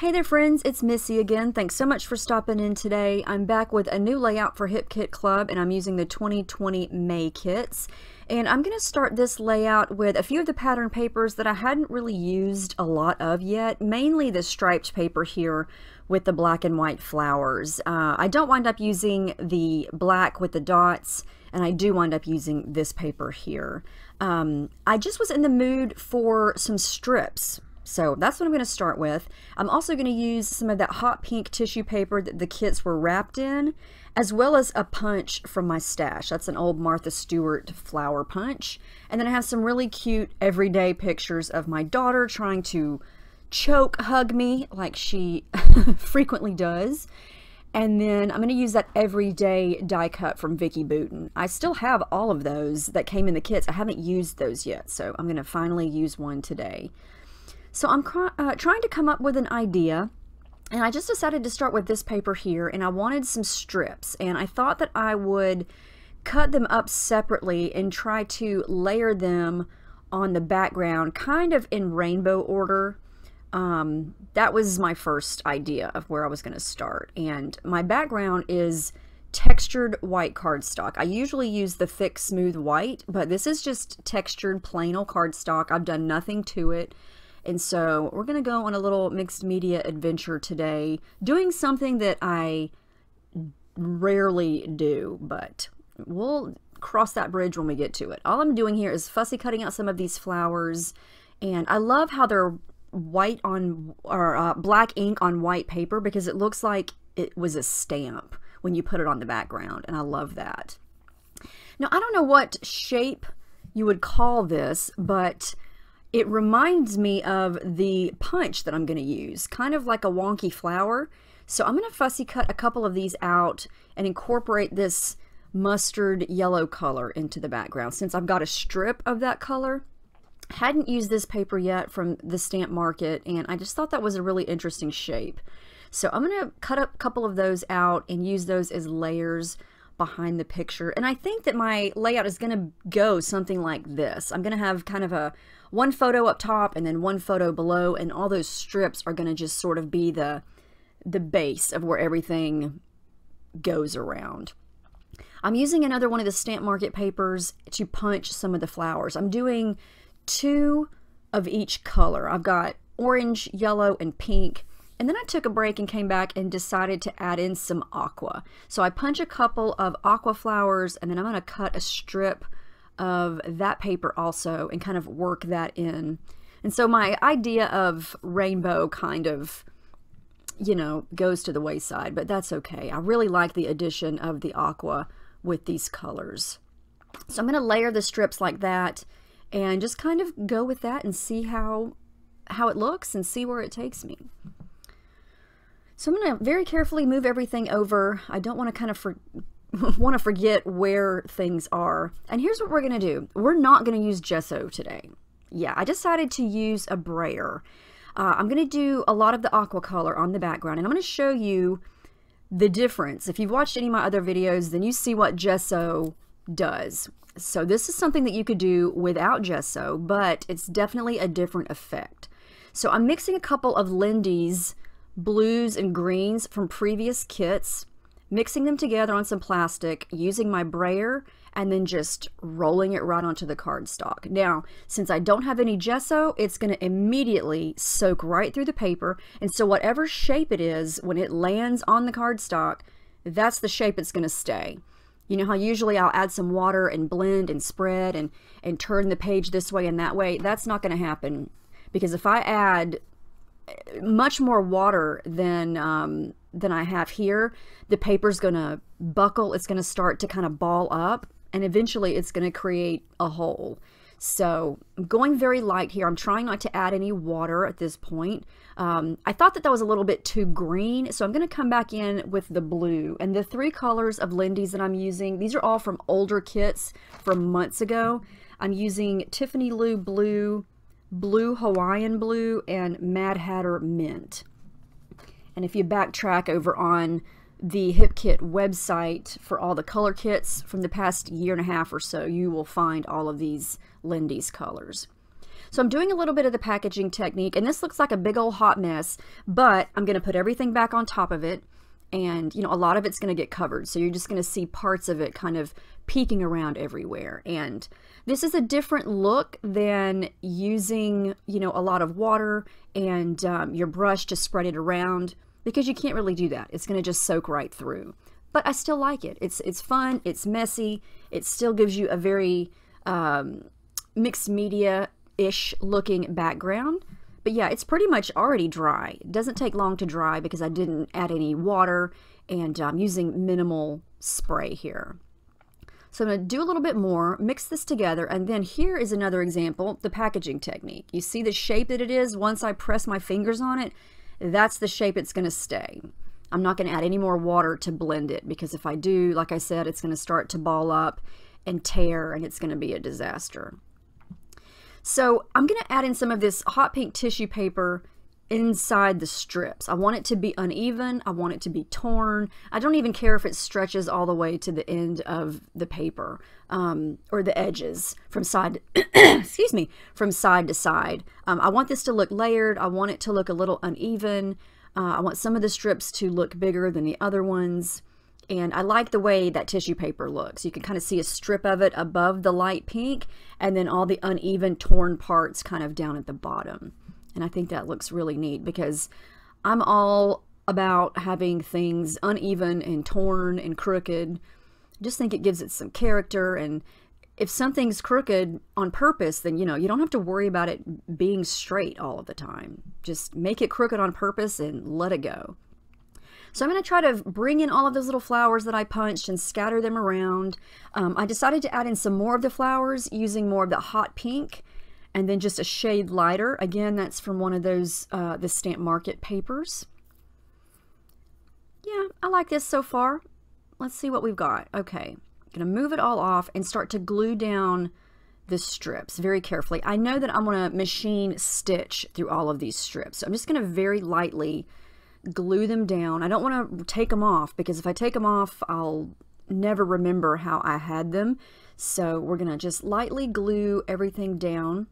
Hey there friends, it's Missy again. Thanks so much for stopping in today. I'm back with a new layout for Hip Kit Club and I'm using the 2020 May kits. And I'm going to start this layout with a few of the pattern papers that I hadn't really used a lot of yet, mainly the striped paper here with the black and white flowers. Uh, I don't wind up using the black with the dots and I do wind up using this paper here. Um, I just was in the mood for some strips so that's what I'm going to start with. I'm also going to use some of that hot pink tissue paper that the kits were wrapped in, as well as a punch from my stash. That's an old Martha Stewart flower punch. And then I have some really cute everyday pictures of my daughter trying to choke hug me like she frequently does. And then I'm going to use that everyday die cut from Vicky Booten. I still have all of those that came in the kits. I haven't used those yet, so I'm going to finally use one today. So I'm uh, trying to come up with an idea and I just decided to start with this paper here and I wanted some strips and I thought that I would cut them up separately and try to layer them on the background kind of in rainbow order. Um, that was my first idea of where I was going to start and my background is textured white cardstock. I usually use the thick smooth white but this is just textured plain old cardstock. I've done nothing to it. And so we're going to go on a little mixed media adventure today, doing something that I rarely do, but we'll cross that bridge when we get to it. All I'm doing here is fussy cutting out some of these flowers, and I love how they're white on, or uh, black ink on white paper because it looks like it was a stamp when you put it on the background, and I love that. Now, I don't know what shape you would call this, but it reminds me of the punch that I'm going to use, kind of like a wonky flower. So I'm going to fussy cut a couple of these out and incorporate this mustard yellow color into the background since I've got a strip of that color. Hadn't used this paper yet from the stamp market and I just thought that was a really interesting shape. So I'm going to cut a couple of those out and use those as layers behind the picture. And I think that my layout is going to go something like this. I'm going to have kind of a one photo up top and then one photo below and all those strips are going to just sort of be the the base of where everything goes around. I'm using another one of the stamp market papers to punch some of the flowers. I'm doing two of each color. I've got orange, yellow, and pink and then I took a break and came back and decided to add in some aqua. So I punch a couple of aqua flowers and then I'm going to cut a strip of that paper also and kind of work that in. And so my idea of rainbow kind of, you know, goes to the wayside, but that's okay. I really like the addition of the aqua with these colors. So I'm going to layer the strips like that and just kind of go with that and see how how it looks and see where it takes me. So I'm going to very carefully move everything over. I don't want to kind of for, want to forget where things are. And here's what we're going to do. We're not going to use gesso today. Yeah, I decided to use a brayer. Uh, I'm going to do a lot of the aqua color on the background and I'm going to show you the difference. If you've watched any of my other videos, then you see what gesso does. So this is something that you could do without gesso, but it's definitely a different effect. So I'm mixing a couple of Lindy's blues and greens from previous kits, mixing them together on some plastic, using my brayer, and then just rolling it right onto the cardstock. Now, since I don't have any gesso, it's going to immediately soak right through the paper, and so whatever shape it is when it lands on the cardstock, that's the shape it's going to stay. You know how usually I'll add some water and blend and spread and, and turn the page this way and that way? That's not going to happen because if I add much more water than um, than I have here, the paper's going to buckle. It's going to start to kind of ball up, and eventually it's going to create a hole. So I'm going very light here. I'm trying not to add any water at this point. Um, I thought that that was a little bit too green, so I'm going to come back in with the blue. And the three colors of Lindy's that I'm using, these are all from older kits from months ago. I'm using Tiffany Lou Blue, Blue Hawaiian Blue and Mad Hatter Mint. And if you backtrack over on the Hip Kit website for all the color kits from the past year and a half or so, you will find all of these Lindy's colors. So I'm doing a little bit of the packaging technique, and this looks like a big old hot mess, but I'm going to put everything back on top of it, and you know, a lot of it's going to get covered, so you're just going to see parts of it kind of peeking around everywhere. And this is a different look than using, you know, a lot of water and um, your brush to spread it around because you can't really do that. It's going to just soak right through. But I still like it. It's, it's fun. It's messy. It still gives you a very um, mixed media-ish looking background. But yeah, it's pretty much already dry. It doesn't take long to dry because I didn't add any water and I'm um, using minimal spray here. So I'm going to do a little bit more, mix this together, and then here is another example, the packaging technique. You see the shape that it is once I press my fingers on it? That's the shape it's going to stay. I'm not going to add any more water to blend it because if I do, like I said, it's going to start to ball up and tear and it's going to be a disaster. So I'm going to add in some of this hot pink tissue paper inside the strips. I want it to be uneven. I want it to be torn. I don't even care if it stretches all the way to the end of the paper um, or the edges from side, excuse me, from side to side. Um, I want this to look layered. I want it to look a little uneven. Uh, I want some of the strips to look bigger than the other ones. And I like the way that tissue paper looks. You can kind of see a strip of it above the light pink and then all the uneven torn parts kind of down at the bottom. And I think that looks really neat because I'm all about having things uneven and torn and crooked. just think it gives it some character and if something's crooked on purpose, then you know, you don't have to worry about it being straight all of the time. Just make it crooked on purpose and let it go. So I'm going to try to bring in all of those little flowers that I punched and scatter them around. Um, I decided to add in some more of the flowers using more of the hot pink and then just a shade lighter. Again, that's from one of those, uh, the Stamp Market papers. Yeah, I like this so far. Let's see what we've got. Okay, I'm gonna move it all off and start to glue down the strips very carefully. I know that I'm gonna machine stitch through all of these strips. So I'm just gonna very lightly glue them down. I don't wanna take them off because if I take them off, I'll never remember how I had them. So we're gonna just lightly glue everything down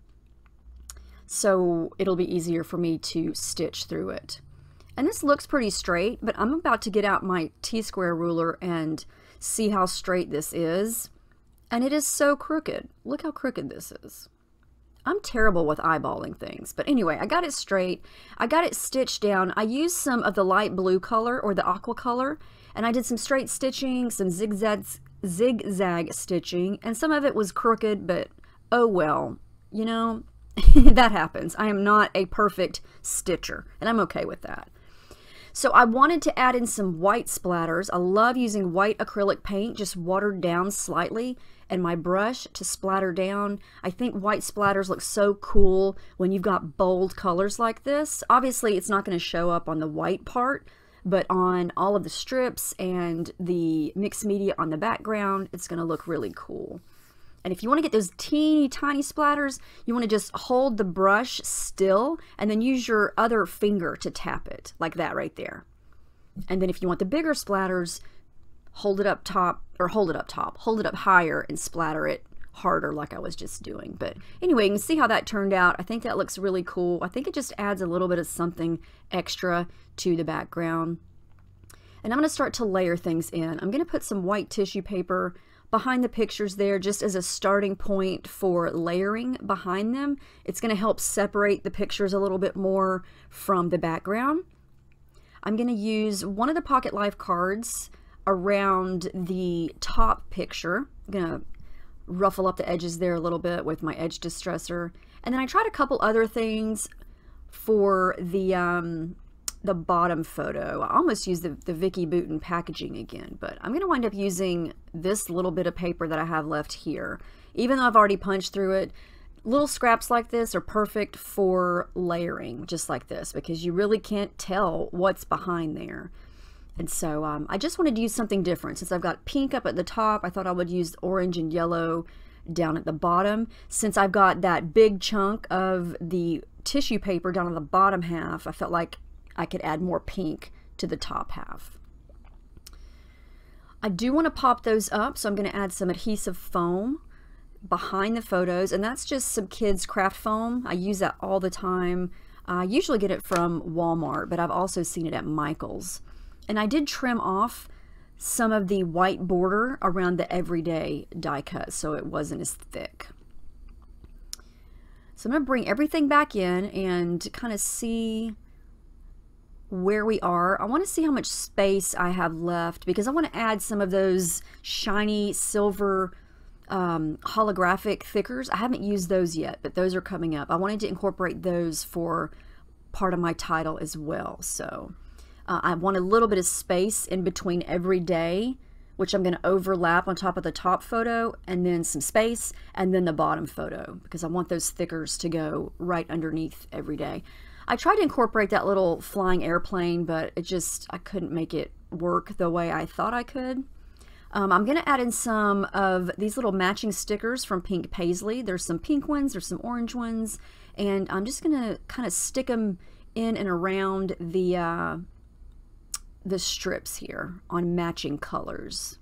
so it'll be easier for me to stitch through it. And this looks pretty straight, but I'm about to get out my T-square ruler and see how straight this is. And it is so crooked. Look how crooked this is. I'm terrible with eyeballing things, but anyway, I got it straight. I got it stitched down. I used some of the light blue color or the aqua color, and I did some straight stitching, some zigzag, zigzag stitching, and some of it was crooked, but oh well. You know, that happens. I am not a perfect stitcher, and I'm okay with that. So I wanted to add in some white splatters. I love using white acrylic paint, just watered down slightly, and my brush to splatter down. I think white splatters look so cool when you've got bold colors like this. Obviously, it's not going to show up on the white part, but on all of the strips and the mixed media on the background, it's going to look really cool. And if you want to get those teeny tiny splatters, you want to just hold the brush still and then use your other finger to tap it like that right there. And then if you want the bigger splatters, hold it up top or hold it up top, hold it up higher and splatter it harder like I was just doing. But anyway, you can see how that turned out. I think that looks really cool. I think it just adds a little bit of something extra to the background. And I'm going to start to layer things in. I'm going to put some white tissue paper behind the pictures there just as a starting point for layering behind them. It's going to help separate the pictures a little bit more from the background. I'm going to use one of the Pocket Life cards around the top picture. I'm going to ruffle up the edges there a little bit with my edge distressor. And then I tried a couple other things for the um, the bottom photo. I almost used the, the Vicky Booten packaging again, but I'm going to wind up using this little bit of paper that I have left here. Even though I've already punched through it, little scraps like this are perfect for layering, just like this, because you really can't tell what's behind there. And so um, I just wanted to use something different. Since I've got pink up at the top, I thought I would use orange and yellow down at the bottom. Since I've got that big chunk of the tissue paper down on the bottom half, I felt like I could add more pink to the top half. I do want to pop those up, so I'm going to add some adhesive foam behind the photos, and that's just some kids craft foam. I use that all the time. I usually get it from Walmart, but I've also seen it at Michael's. And I did trim off some of the white border around the everyday die cut so it wasn't as thick. So I'm going to bring everything back in and kind of see where we are. I want to see how much space I have left because I want to add some of those shiny silver um, holographic thickers. I haven't used those yet, but those are coming up. I wanted to incorporate those for part of my title as well. So uh, I want a little bit of space in between every day which I'm going to overlap on top of the top photo and then some space and then the bottom photo because I want those thickers to go right underneath every day. I tried to incorporate that little flying airplane, but it just, I couldn't make it work the way I thought I could. Um, I'm going to add in some of these little matching stickers from Pink Paisley. There's some pink ones, there's some orange ones, and I'm just going to kind of stick them in and around the, uh, the strips here on matching colors.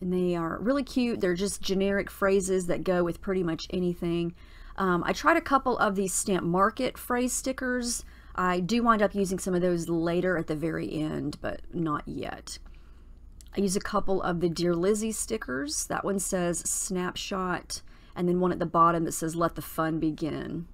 And they are really cute. They're just generic phrases that go with pretty much anything. Um, I tried a couple of these Stamp Market phrase stickers. I do wind up using some of those later at the very end, but not yet. I use a couple of the Dear Lizzie stickers. That one says Snapshot, and then one at the bottom that says Let the Fun Begin.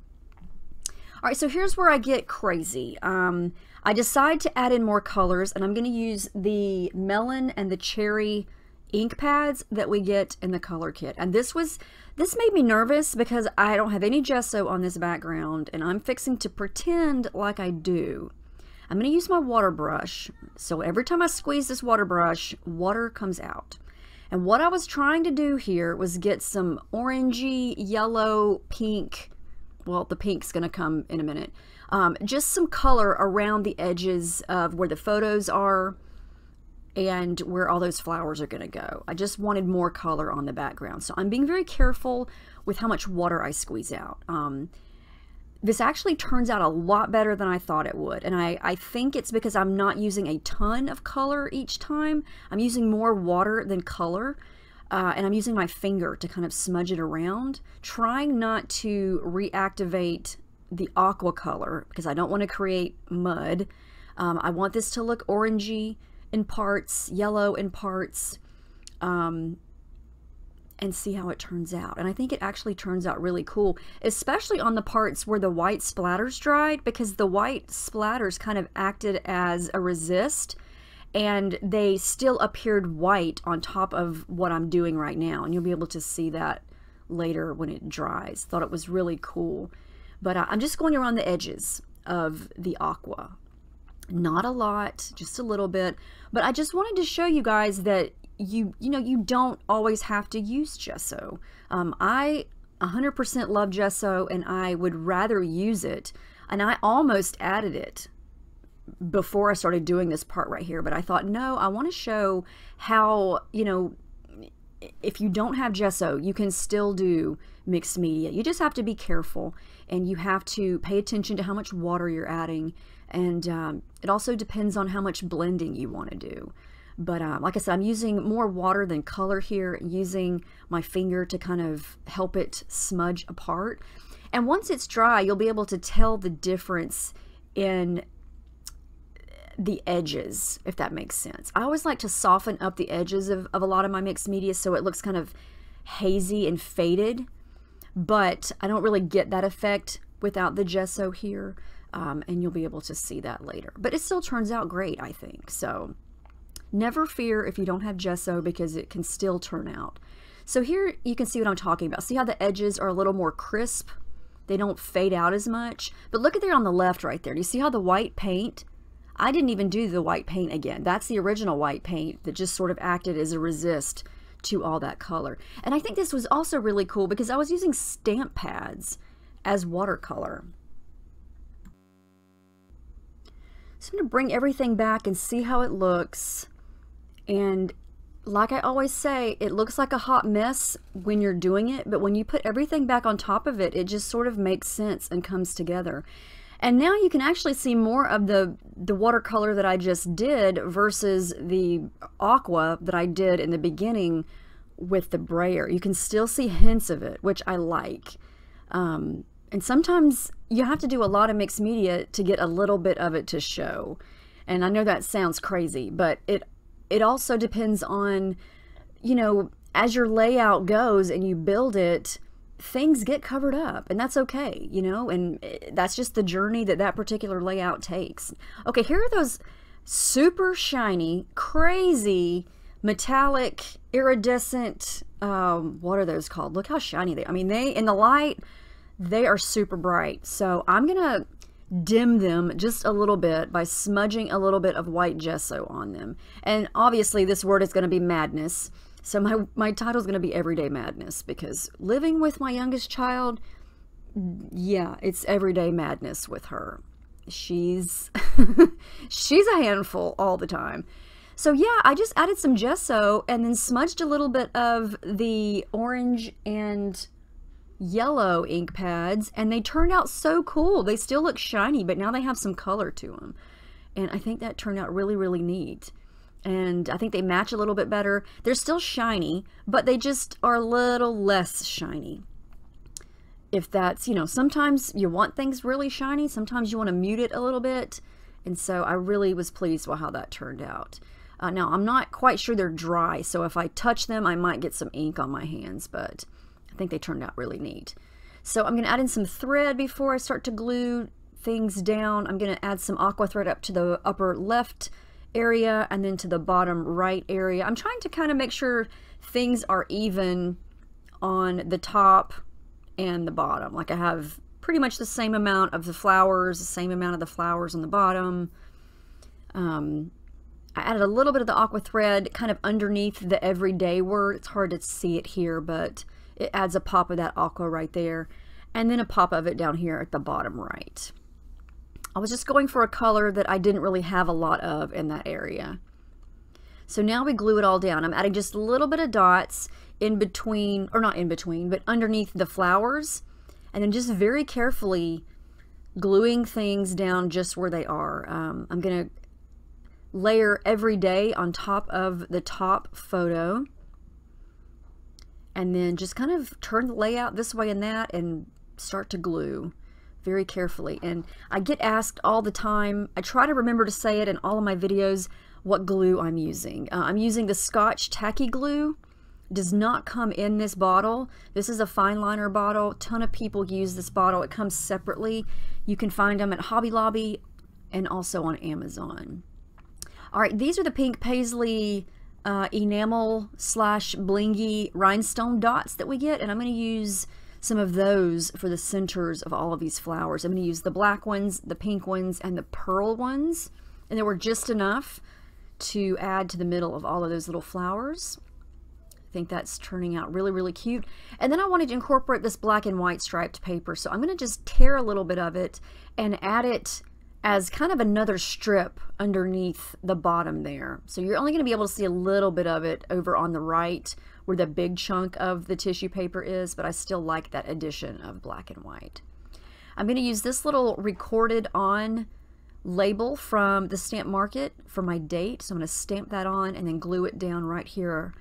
All right, so here's where I get crazy. Um, I decide to add in more colors, and I'm going to use the melon and the cherry ink pads that we get in the color kit. And this was, this made me nervous because I don't have any gesso on this background and I'm fixing to pretend like I do. I'm going to use my water brush. So every time I squeeze this water brush, water comes out. And what I was trying to do here was get some orangey, yellow, pink, well, the pink's going to come in a minute, um, just some color around the edges of where the photos are and where all those flowers are going to go. I just wanted more color on the background. So I'm being very careful with how much water I squeeze out. Um, this actually turns out a lot better than I thought it would. And I, I think it's because I'm not using a ton of color each time. I'm using more water than color. Uh, and I'm using my finger to kind of smudge it around, trying not to reactivate the aqua color because I don't want to create mud. Um, I want this to look orangey in parts, yellow in parts, um, and see how it turns out. And I think it actually turns out really cool, especially on the parts where the white splatters dried because the white splatters kind of acted as a resist and they still appeared white on top of what I'm doing right now. And you'll be able to see that later when it dries. Thought it was really cool. But uh, I'm just going around the edges of the aqua not a lot, just a little bit. But I just wanted to show you guys that you, you know, you don't always have to use gesso. Um, I 100% love gesso and I would rather use it. And I almost added it before I started doing this part right here, but I thought, no, I want to show how, you know, if you don't have gesso, you can still do mixed media. You just have to be careful and you have to pay attention to how much water you're adding and um, it also depends on how much blending you want to do. But uh, like I said, I'm using more water than color here, using my finger to kind of help it smudge apart. And once it's dry, you'll be able to tell the difference in the edges, if that makes sense. I always like to soften up the edges of, of a lot of my mixed media so it looks kind of hazy and faded, but I don't really get that effect without the gesso here um, and you'll be able to see that later. But it still turns out great, I think. So never fear if you don't have gesso because it can still turn out. So here you can see what I'm talking about. See how the edges are a little more crisp? They don't fade out as much. But look at there on the left right there. Do you see how the white paint? I didn't even do the white paint again. That's the original white paint that just sort of acted as a resist to all that color. And I think this was also really cool because I was using stamp pads as watercolor. So I'm going to bring everything back and see how it looks. And like I always say, it looks like a hot mess when you're doing it, but when you put everything back on top of it, it just sort of makes sense and comes together. And now you can actually see more of the, the watercolor that I just did versus the aqua that I did in the beginning with the brayer. You can still see hints of it, which I like. Um, and sometimes you have to do a lot of mixed media to get a little bit of it to show. And I know that sounds crazy, but it it also depends on you know, as your layout goes and you build it, things get covered up and that's okay, you know? And eh, that's just the journey that that particular layout takes. Okay, here are those super shiny, crazy metallic iridescent um, what are those called? Look how shiny they. I mean, they in the light they are super bright. So I'm going to dim them just a little bit by smudging a little bit of white gesso on them. And obviously this word is going to be madness. So my, my title is going to be Everyday Madness because living with my youngest child, yeah, it's everyday madness with her. She's, she's a handful all the time. So yeah, I just added some gesso and then smudged a little bit of the orange and yellow ink pads and they turned out so cool. They still look shiny, but now they have some color to them. And I think that turned out really, really neat. And I think they match a little bit better. They're still shiny, but they just are a little less shiny. If that's, you know, sometimes you want things really shiny, sometimes you want to mute it a little bit. And so I really was pleased with how that turned out. Uh, now, I'm not quite sure they're dry, so if I touch them, I might get some ink on my hands, but I think they turned out really neat. So I'm going to add in some thread before I start to glue things down. I'm going to add some aqua thread up to the upper left area and then to the bottom right area. I'm trying to kind of make sure things are even on the top and the bottom. Like I have pretty much the same amount of the flowers, the same amount of the flowers on the bottom. Um, I added a little bit of the aqua thread kind of underneath the everyday word. It's hard to see it here, but it adds a pop of that aqua right there and then a pop of it down here at the bottom right. I was just going for a color that I didn't really have a lot of in that area. So now we glue it all down. I'm adding just a little bit of dots in between, or not in between, but underneath the flowers. And then just very carefully gluing things down just where they are. Um, I'm going to layer every day on top of the top photo and then just kind of turn the layout this way and that and start to glue very carefully. And I get asked all the time, I try to remember to say it in all of my videos, what glue I'm using. Uh, I'm using the Scotch Tacky Glue. does not come in this bottle. This is a fine liner bottle. A ton of people use this bottle. It comes separately. You can find them at Hobby Lobby and also on Amazon. All right, these are the Pink Paisley uh, enamel slash blingy rhinestone dots that we get and I'm going to use some of those for the centers of all of these flowers. I'm going to use the black ones, the pink ones, and the pearl ones. And there were just enough to add to the middle of all of those little flowers. I think that's turning out really, really cute. And then I wanted to incorporate this black and white striped paper. So I'm going to just tear a little bit of it and add it as kind of another strip underneath the bottom there. So you're only going to be able to see a little bit of it over on the right where the big chunk of the tissue paper is, but I still like that addition of black and white. I'm going to use this little recorded on label from the stamp market for my date. So I'm going to stamp that on and then glue it down right here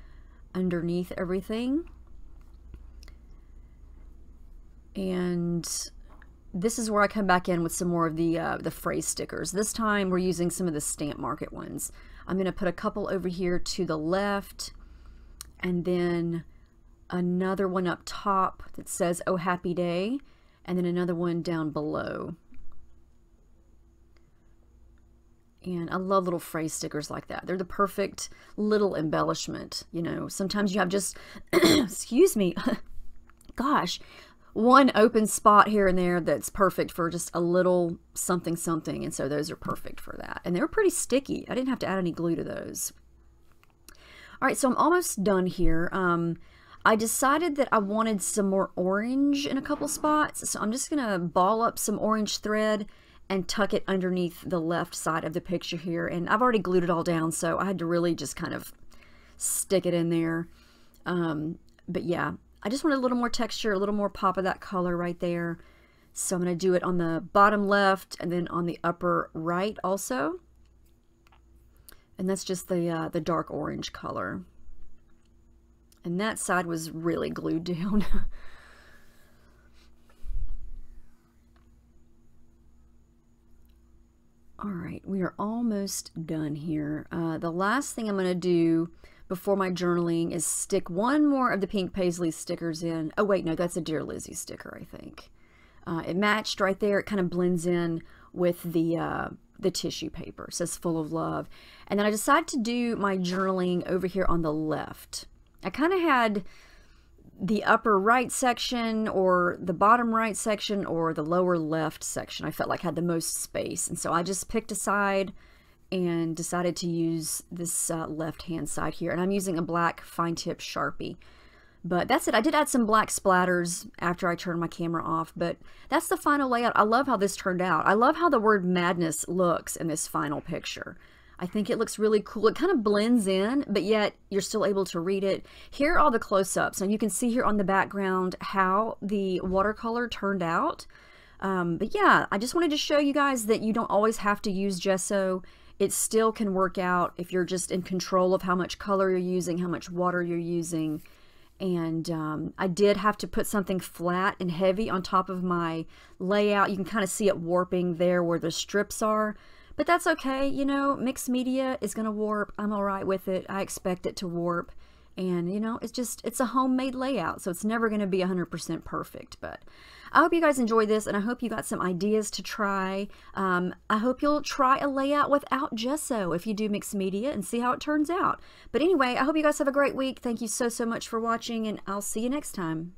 underneath everything. And this is where I come back in with some more of the, uh, the phrase stickers. This time we're using some of the stamp market ones. I'm going to put a couple over here to the left and then another one up top that says oh happy day and then another one down below. And I love little phrase stickers like that. They're the perfect little embellishment. You know, sometimes you have just, excuse me, gosh, one open spot here and there that's perfect for just a little something something and so those are perfect for that and they're pretty sticky I didn't have to add any glue to those all right so I'm almost done here um, I decided that I wanted some more orange in a couple spots so I'm just gonna ball up some orange thread and tuck it underneath the left side of the picture here and I've already glued it all down so I had to really just kind of stick it in there um, but yeah I just want a little more texture, a little more pop of that color right there. So I'm going to do it on the bottom left and then on the upper right also. And that's just the, uh, the dark orange color. And that side was really glued down. All right, we are almost done here. Uh, the last thing I'm going to do before my journaling is stick one more of the pink paisley stickers in. Oh wait, no, that's a Dear Lizzie sticker, I think. Uh, it matched right there. It kind of blends in with the uh, the tissue paper. It says full of love. And then I decided to do my journaling over here on the left. I kind of had the upper right section or the bottom right section or the lower left section I felt like had the most space. And so I just picked a side and decided to use this uh, left hand side here and I'm using a black fine tip sharpie but that's it I did add some black splatters after I turned my camera off but that's the final layout I love how this turned out I love how the word madness looks in this final picture I think it looks really cool. It kind of blends in, but yet you're still able to read it. Here are all the close-ups. and you can see here on the background how the watercolor turned out. Um, but yeah, I just wanted to show you guys that you don't always have to use gesso. It still can work out if you're just in control of how much color you're using, how much water you're using. And um, I did have to put something flat and heavy on top of my layout. You can kind of see it warping there where the strips are. But that's okay, you know, mixed media is going to warp. I'm all right with it. I expect it to warp. And, you know, it's just, it's a homemade layout, so it's never going to be 100% perfect. But I hope you guys enjoyed this and I hope you got some ideas to try. Um, I hope you'll try a layout without gesso if you do mixed media and see how it turns out. But anyway, I hope you guys have a great week. Thank you so, so much for watching and I'll see you next time.